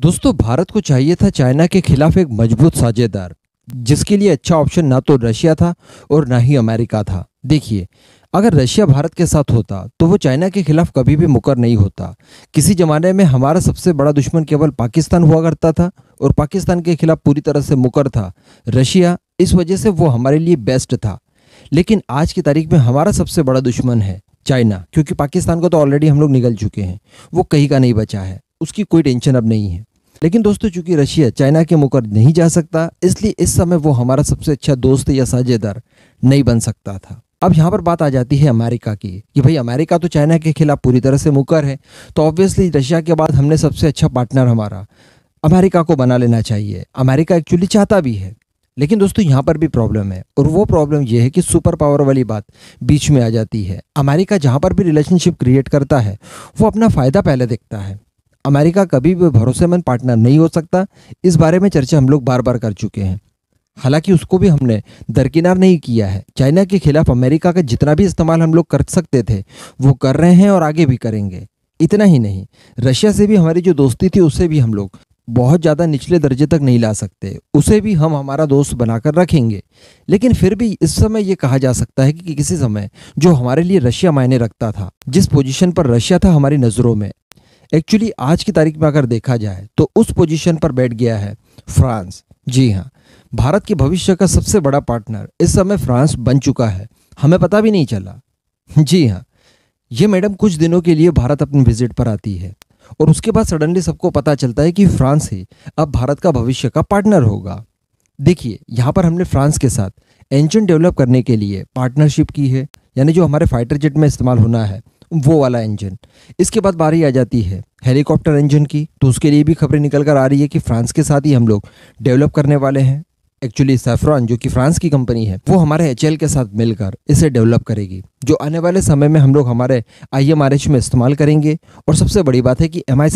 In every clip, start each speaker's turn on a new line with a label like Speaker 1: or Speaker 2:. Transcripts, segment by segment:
Speaker 1: दोस्तों भारत को चाहिए था चाइना के खिलाफ एक मजबूत साझेदार जिसके लिए अच्छा ऑप्शन ना तो रशिया था और ना ही अमेरिका था देखिए अगर रशिया भारत के साथ होता तो वो चाइना के खिलाफ कभी भी मुकर नहीं होता किसी ज़माने में हमारा सबसे बड़ा दुश्मन केवल पाकिस्तान हुआ करता था और पाकिस्तान के खिलाफ पूरी तरह से मुकर था रशिया इस वजह से वो हमारे लिए बेस्ट था लेकिन आज की तारीख में हमारा सबसे बड़ा दुश्मन है चाइना क्योंकि पाकिस्तान को तो ऑलरेडी हम लोग निकल चुके हैं वो कहीं का नहीं बचा है उसकी कोई टेंशन अब नहीं है लेकिन दोस्तों चूंकि रशिया चाइना के मुकर नहीं जा सकता इसलिए इस समय वो हमारा सबसे अच्छा दोस्त या साझेदार नहीं बन सकता था अब यहाँ पर बात आ जाती है अमेरिका की कि भाई अमेरिका तो चाइना के खिलाफ पूरी तरह से मुकर है तो ऑब्वियसली रशिया के बाद हमने सबसे अच्छा पार्टनर हमारा अमेरिका को बना लेना चाहिए अमेरिका एक्चुअली चाहता भी है लेकिन दोस्तों यहाँ पर भी प्रॉब्लम है और वो प्रॉब्लम यह है कि सुपर पावर वाली बात बीच में आ जाती है अमेरिका जहाँ पर भी रिलेशनशिप क्रिएट करता है वो अपना फ़ायदा पहले देखता है अमेरिका कभी भी भरोसेमंद पार्टनर नहीं हो सकता इस बारे में चर्चा हम लोग बार बार कर चुके हैं हालांकि उसको भी हमने दरकिनार नहीं किया है चाइना के खिलाफ अमेरिका का जितना भी इस्तेमाल हम लोग कर सकते थे वो कर रहे हैं और आगे भी करेंगे इतना ही नहीं रशिया से भी हमारी जो दोस्ती थी उसे भी हम लोग बहुत ज़्यादा निचले दर्जे तक नहीं ला सकते उसे भी हम हमारा दोस्त बनाकर रखेंगे लेकिन फिर भी इस समय ये कहा जा सकता है कि, कि किसी समय जो हमारे लिए रशिया मायने रखता था जिस पोजीशन पर रशिया था हमारी नज़रों में एक्चुअली आज की तारीख में अगर देखा जाए तो उस पोजीशन पर बैठ गया है फ्रांस जी हाँ भारत के भविष्य का सबसे बड़ा पार्टनर इस समय फ्रांस बन चुका है हमें पता भी नहीं चला जी हाँ ये मैडम कुछ दिनों के लिए भारत अपने विजिट पर आती है और उसके बाद सडनली सबको पता चलता है कि फ्रांस ही अब भारत का भविष्य का पार्टनर होगा देखिए यहाँ पर हमने फ्रांस के साथ इंजन डेवलप करने के लिए पार्टनरशिप की है यानी जो हमारे फाइटर जेट में इस्तेमाल होना है वो वाला इंजन इसके बाद बारी आ जाती है हेलीकॉप्टर इंजन की तो उसके लिए भी खबरें निकल कर आ रही है कि फ्रांस के साथ ही हम लोग डेवलप करने वाले हैं एक्चुअली सैफ्रॉन जो कि फ्रांस की कंपनी है वो हमारे एच के साथ मिलकर इसे डेवलप करेगी जो आने वाले समय में हम लोग हमारे आई में इस्तेमाल करेंगे और सबसे बड़ी बात है कि एम आई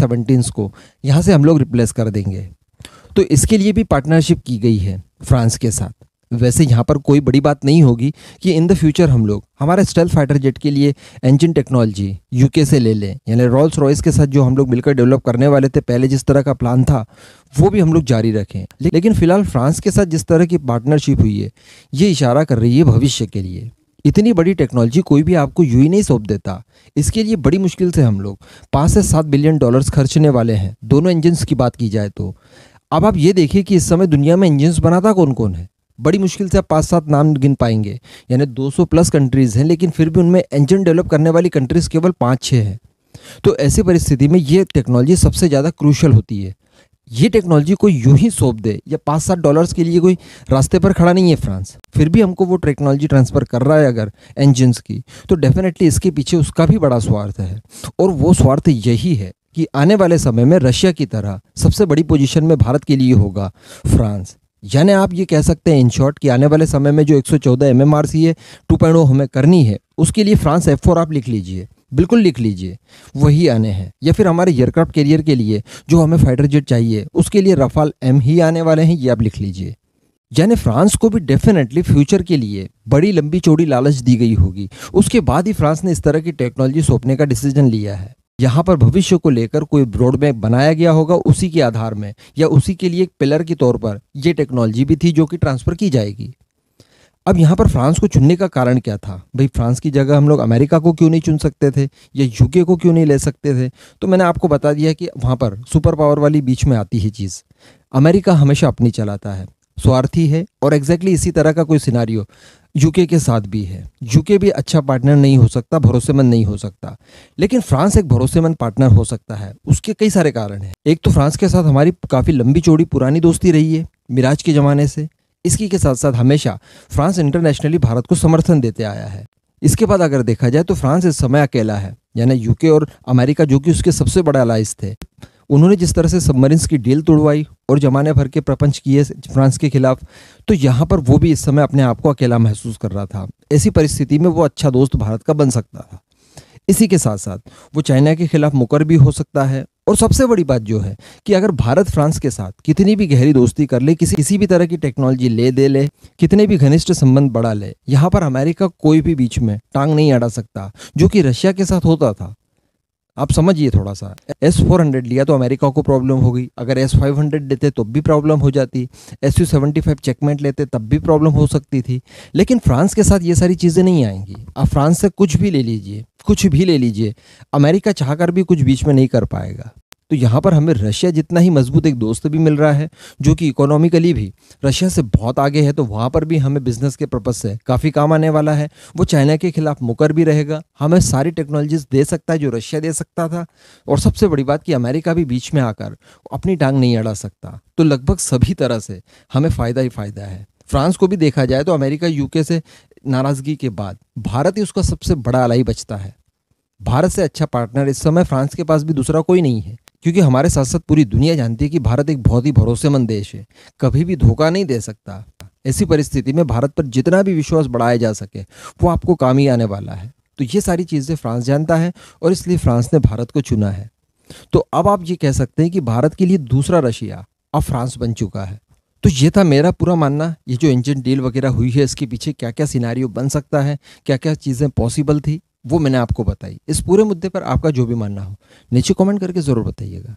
Speaker 1: को यहाँ से हम लोग रिप्लेस कर देंगे तो इसके लिए भी पार्टनरशिप की गई है फ्रांस के साथ वैसे यहाँ पर कोई बड़ी बात नहीं होगी कि इन द फ्यूचर हम लोग हमारे स्टेल फाइटर जेट के लिए इंजन टेक्नोलॉजी यूके से ले लें यानी रॉल्स रॉयस के साथ जो हम लोग मिलकर डेवलप करने वाले थे पहले जिस तरह का प्लान था वो भी हम लोग जारी रखें लेकिन फिलहाल फ्रांस के साथ जिस तरह की पार्टनरशिप हुई है ये इशारा कर रही है भविष्य के लिए इतनी बड़ी टेक्नोलॉजी कोई भी आपको यू ही e नहीं सौंप देता इसके लिए बड़ी मुश्किल से हम लोग पाँच से सात बिलियन डॉलर्स खर्चने वाले हैं दोनों इंजन्स की बात की जाए तो अब आप ये देखिए कि इस समय दुनिया में इंजन्स बनाता कौन कौन है बड़ी मुश्किल से आप पाँच सात नाम गिन पाएंगे यानी 200 प्लस कंट्रीज़ हैं लेकिन फिर भी उनमें इंजन डेवलप करने वाली कंट्रीज़ केवल पाँच छः हैं तो ऐसी परिस्थिति में ये टेक्नोलॉजी सबसे ज़्यादा क्रूशल होती है ये टेक्नोलॉजी को यूं ही सौंप दे या पाँच सात डॉलर्स के लिए कोई रास्ते पर खड़ा नहीं है फ्रांस फिर भी हमको वो टेक्नोलॉजी ट्रांसफ़र कर रहा है अगर इंजन्स की तो डेफिनेटली इसके पीछे उसका भी बड़ा स्वार्थ है और वो स्वार्थ यही है कि आने वाले समय में रशिया की तरह सबसे बड़ी पोजीशन में भारत के लिए होगा फ्रांस यानी आप ये कह सकते हैं इन शॉर्ट कि आने वाले समय में जो 114 सौ है 2.0 हमें करनी है उसके लिए फ्रांस एफ आप लिख लीजिए बिल्कुल लिख लीजिए वही आने हैं या फिर हमारे एयरक्राफ्ट कैरियर के लिए जो हमें फाइटर जेट चाहिए उसके लिए रफाल एम ही आने वाले हैं ये आप लिख लीजिए यानी फ्रांस को भी डेफिनेटली फ्यूचर के लिए बड़ी लंबी चौड़ी लालच दी गई होगी उसके बाद ही फ्रांस ने इस तरह की टेक्नोलॉजी सौंपने का डिसीजन लिया है यहाँ पर भविष्य को लेकर कोई ब्रॉड मैप बनाया गया होगा उसी के आधार में या उसी के लिए एक पिलर के तौर पर यह टेक्नोलॉजी भी थी जो कि ट्रांसफ़र की जाएगी अब यहाँ पर फ्रांस को चुनने का कारण क्या था भाई फ्रांस की जगह हम लोग अमेरिका को क्यों नहीं चुन सकते थे या यूके को क्यों नहीं ले सकते थे तो मैंने आपको बता दिया कि वहाँ पर सुपर पावर वाली बीच में आती है चीज़ अमेरिका हमेशा अपनी चलाता है स्वार्थी है और एग्जैक्टली exactly इसी तरह का कोई सिनारियो यूके के साथ भी है यूके भी अच्छा पार्टनर नहीं हो सकता भरोसेमंद नहीं हो सकता लेकिन फ्रांस एक भरोसेमंद पार्टनर हो सकता है उसके कई सारे कारण हैं एक तो फ्रांस के साथ हमारी काफ़ी लंबी चौड़ी पुरानी दोस्ती रही है मिराज के ज़माने से इसकी के साथ साथ हमेशा फ्रांस इंटरनेशनली भारत को समर्थन देते आया है इसके बाद अगर देखा जाए तो फ्रांस इस समय अकेला है यानी यूके और अमेरिका जो कि उसके सबसे बड़े अलाइज थे उन्होंने जिस तरह से सबमरीन्स की डील तोड़वाई और जमाने भर के प्रपंच किए फ्रांस के खिलाफ तो यहाँ पर वो भी इस समय अपने आप को अकेला महसूस कर रहा था ऐसी परिस्थिति में वो अच्छा दोस्त भारत का बन सकता था इसी के साथ साथ वो चाइना के खिलाफ मुकर भी हो सकता है और सबसे बड़ी बात जो है कि अगर भारत फ्रांस के साथ कितनी भी गहरी दोस्ती कर ले किसी किसी भी तरह की टेक्नोलॉजी ले दे ले कितने भी घनिष्ठ संबंध बढ़ा ले यहाँ पर अमेरिका कोई भी बीच में टांग नहीं अड़ा सकता जो कि रशिया के साथ होता था आप समझिए थोड़ा सा एस फोर हंड्रेड लिया तो अमेरिका को प्रॉब्लम होगी अगर एस फाइव हंड्रेड लेते तो भी प्रॉब्लम हो जाती एस यू सेवेंटी फाइव चेकमेंट लेते तब भी प्रॉब्लम हो सकती थी लेकिन फ्रांस के साथ ये सारी चीज़ें नहीं आएंगी आप फ्रांस से कुछ भी ले लीजिए कुछ भी ले लीजिए अमेरिका चाहकर भी कुछ बीच में नहीं कर पाएगा तो यहाँ पर हमें रशिया जितना ही मजबूत एक दोस्त भी मिल रहा है जो कि इकोनॉमिकली भी रशिया से बहुत आगे है तो वहाँ पर भी हमें बिजनेस के पर्पज से काफ़ी काम आने वाला है वो चाइना के खिलाफ मुकर भी रहेगा हमें सारी टेक्नोलॉजीज दे सकता है जो रशिया दे सकता था और सबसे बड़ी बात कि अमेरिका भी बीच में आकर अपनी टांग नहीं अड़ा सकता तो लगभग सभी तरह से हमें फ़ायदा ही फ़ायदा है फ्रांस को भी देखा जाए तो अमेरिका यूके से नाराज़गी के बाद भारत ही उसका सबसे बड़ा अलाई बचता है भारत से अच्छा पार्टनर इस समय फ्रांस के पास भी दूसरा कोई नहीं है क्योंकि हमारे साथ साथ पूरी दुनिया जानती है कि भारत एक बहुत ही भरोसेमंद देश है कभी भी धोखा नहीं दे सकता ऐसी परिस्थिति में भारत पर जितना भी विश्वास बढ़ाया जा सके वो आपको काम ही आने वाला है तो ये सारी चीज़ें फ्रांस जानता है और इसलिए फ्रांस ने भारत को चुना है तो अब आप ये कह सकते हैं कि भारत के लिए दूसरा रशिया अब फ्रांस बन चुका है तो ये था मेरा पूरा मानना ये जो इंजन डील वगैरह हुई है इसके पीछे क्या क्या सिनारियो बन सकता है क्या क्या चीज़ें पॉसिबल थी वो मैंने आपको बताई इस पूरे मुद्दे पर आपका जो भी मानना हो नीचे कमेंट करके ज़रूर बताइएगा